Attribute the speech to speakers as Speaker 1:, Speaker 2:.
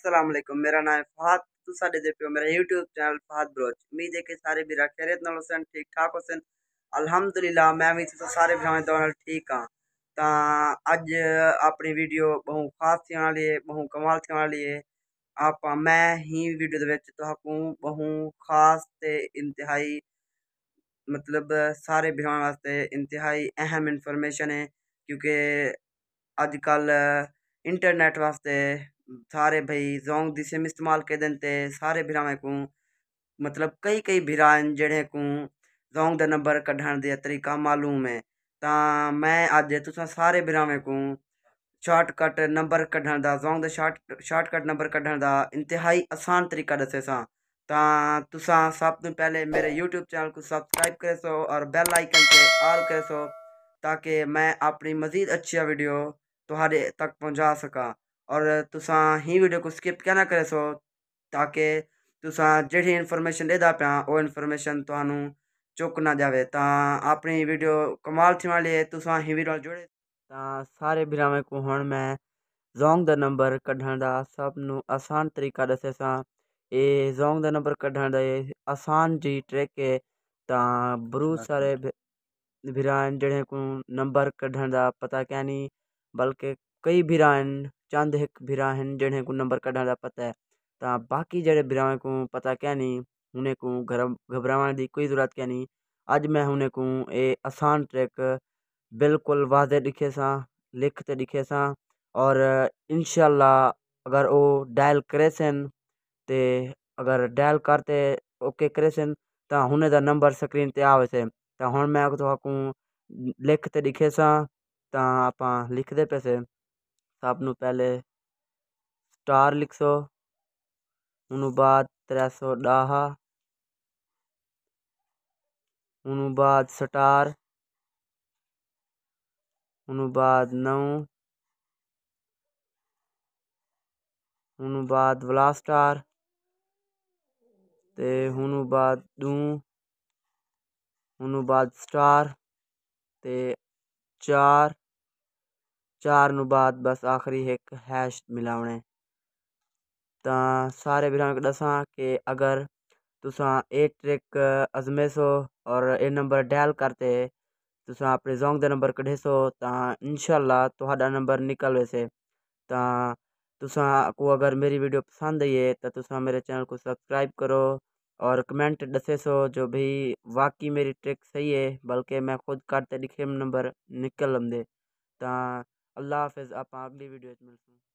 Speaker 1: असलम मेरा नाम है फहद तू साढ़े देखे हो मेरा यूट्यूब चैनल फहद ब्रोच उम्मीद है कि सारे भीरा खैरियत नाल हुसैन ठीक ठाक हुसैन अलहमदुल्ला मैं भी तुस तो सारे भीराएं तो ठीक हाँ तो अज अपनी वीडियो बहु खास थी वाली है बहु कमाल थी वाली है आप मैं ही वीडियो तो बहु खास इंतहाई मतलब सारे ब्याह वास्ते इंतहाई अहम इंफॉर्मेशन है क्योंकि अजकल इंटरनेट वास्ते सारे भई जोंग दिशे में इस्तेमाल कर देते सारे बिरामे को मतलब कई कई भिरा जड़े को जोंग द नंबर कढ़ण दिया तरीका मालूम है तो मैं अज तुसा सारे बिरामे को शॉर्टकट नंबर कढ़ण का जोंग द शॉर्ट शॉर्टकट नंबर कढ़ण का इंतहाई आसान तरीका दसे सा तुसा सब तो पहले मेरे यूट्यूब चैनल को सब्सक्राइब करे सो और बेल आइकन से ऑल करे सो ताकि मैं अपनी मज़ीद अच्छी वीडियो तुम्हारे तक पहुंचा सका और तुसा ही वीडियो को स्किप क्या ना करे सो ताकि तुसा जेड़ी इन्फॉर्मेशन देदा पिया वो इन्फॉर्मेशन थानू चुक ना जाए तो अपनी वीडियो कमाल थी वाली है तुसां ही वीडियो जुड़े तो सारे भरावें को हम मैं जोंग दा नंबर कढण दा सब आसान तरीका दस सा ए जोंग दा नंबर कढण दा आसान जी ट्रिक है तो बरू सारे भीरा जेड़े को नंबर क्ढण का पता क्या नहीं बल्कि कई भीरा चंद एक बिरहा हैं जिन्हें को नंबर कढण का पता है तो बाक़ी जो बिरहां को पता नहीं उन्हें को घबराइण की कोई ज़रूरत क्या नहीं अज मैं उन्हें को ये आसान ट्रैक बिल्कुल वाज़े दिखे सां लिखते दिखे स और इंशाल्लाह अगर वो डायल करे सन तो अगर डायल करते ओके करे सन तो उन्हें का नंबर स्क्रीन पर आवे से तो हम मैं तो लिख तरीक़े तो आप लिखते पैसे સબનું પહેલે સ્ટાર લખશો એનું બાદ ત્રણસો ડાહા એનું બાદ સ્ટાર એનું બાદ નવ એનું બાદ વલા સ્ટાર ਤੇ ਹੁਣ ਬਾਅਦ ਨੂੰ ਹੁਣ ਬਾਅਦ ਸਟਾਰ ਤੇ 4 चार बाद बस आखिरी एक हैश मिलाने तो सारे भी दसा कि अगर तुसा ये ट्रिक अजमे सो और ये नंबर डायल करते तुसा अपने जोंग दे नंबर कढ़े सो तो इनशाला तो नंबर निकल वैसे तो तुसा को अगर मेरी वीडियो पसंद आई है तो तुसा मेरे चैनल को सब्सक्राइब करो और कमेंट दसे सो जो भी वाकई मेरी ट्रिक सही है बल्कि मैं खुद कट दिखे नंबर निकल लेंदे तो अल्लाह हाफिज़ आप अगली वीडियो में मिलते हैं